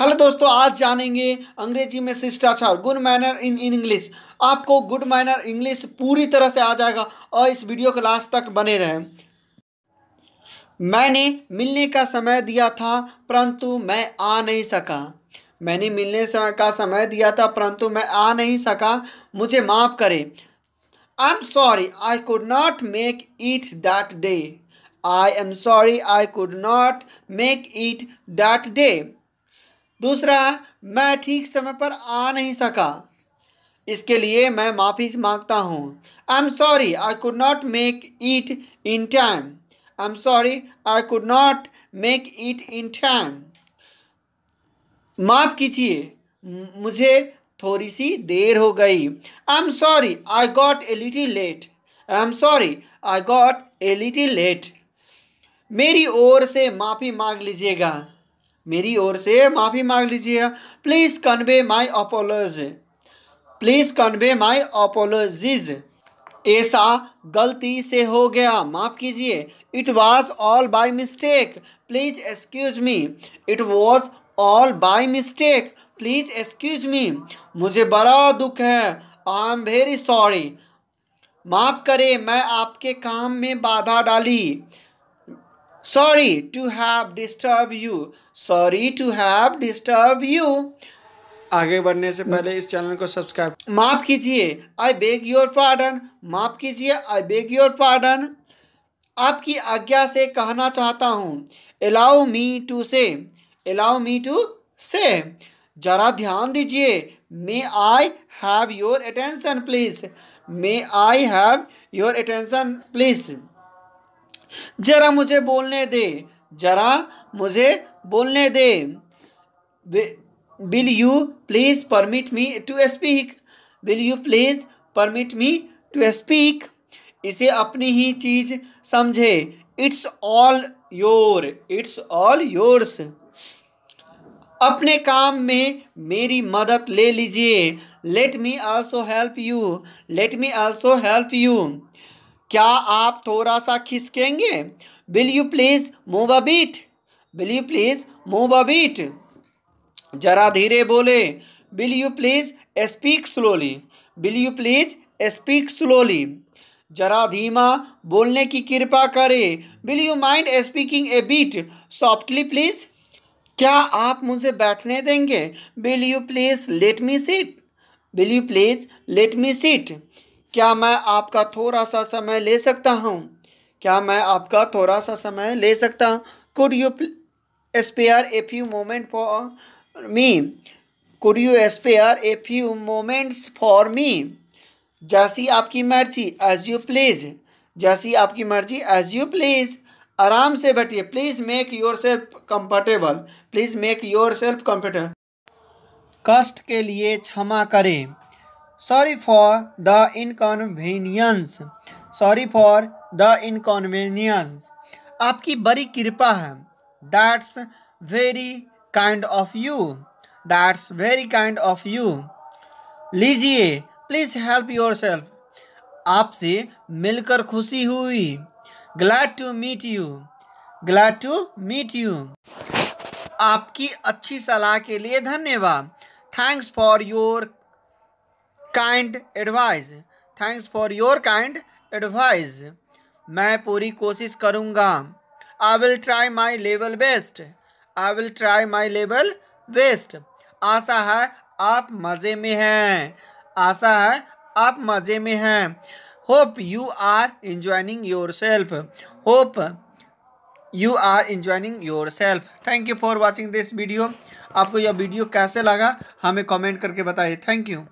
hello दोस्तों आज जानेंगे अंग्रेजी में शिष्टाचार गुड मैनर इन इंग्लिश आपको गुड मैनर इंग्लिश पूरी तरह से आ जाएगा और इस वीडियो के लास्ट तक बने रहें मैंने मिलने का समय दिया था परंतु मैं आ नहीं सका मैंने मिलने समय का समय दिया था परंतु मैं आ नहीं सका मुझे माफ़ करें I am sorry I could not make it that day I am sorry I could not make it that day दूसरा मैं ठीक समय पर आ नहीं सका इसके लिए मैं माफ़ी मांगता हूँ I am sorry I could not make it in time I am sorry I could not make it in time माफ़ कीजिए मुझे थोड़ी सी देर हो गई I am sorry I got a little late I am sorry I got a little late मेरी ओर से माफ़ी मांग लीजिएगा मेरी ओर से माफ़ी मांग लीजिए please convey my apologies please convey my apologies ऐसा गलती से हो गया माफ़ कीजिए it was all by mistake please excuse me it was all by mistake please excuse me मुझे बड़ा दुख है आई एम वेरी सॉरी माफ़ करें मैं आपके काम में बाधा डाली sorry to have disturbed you sorry to have disturbed you आगे बढ़ने से पहले इस चैनल को सब्सक्राइब माफ़ कीजिए आई बेग योर पार्डन माफ़ कीजिए आई बेग योर पार्डन आपकी आज्ञा से कहना चाहता हूँ allow me to say allow me to say ज़रा ध्यान दीजिए may I have your attention please may I have your attention please जरा मुझे बोलने दे जरा मुझे बोलने दे will you please permit me to speak will you please permit me to speak इसे अपनी ही चीज़ समझे it's all your it's all yours अपने काम में मेरी मदद ले लीजिए let me also help you let me also help you क्या आप थोड़ा सा खिसकेंगे will you please move a bit will you please move a bit जरा धीरे बोले will you please speak slowly will you please speak slowly जरा धीमा बोलने की कृपा करें will you mind speaking a bit softly please क्या आप मुझे बैठने देंगे will you please let me seat will you please let me seat क्या मैं आपका थोड़ा सा समय ले सकता हूँ क्या मैं आपका थोड़ा सा समय ले सकता हूँ could you spare a few moment for me could you spare a few moments for me जैसी आपकी मर्जी एज यू प्लीज जैसी आपकी मर्जी एज यू प्लीज आराम से बैठिए please make yourself comfortable please make yourself comfortable कष्ट के लिए क्षमा करें sorry for the inconvenience sorry for the inconvenience आपकी बड़ी कृपा है that's very kind of you that's very kind of you लीजिए प्लीज़ हेल्प योर सेल्फ आपसे मिलकर खुशी हुई glad to meet you glad to meet you आपकी अच्छी सलाह के लिए धन्यवाद thanks for your kind advice thanks for your kind advice मैं पूरी कोशिश करूँगा I will try my level best I will try my level best आशा है आप मज़े में हैं आशा है आप मज़े में हैं hope you are enjoying yourself hope you are enjoying yourself thank you for watching this video आपको यह वीडियो कैसे लगा हमें कमेंट करके बताइए थैंक यू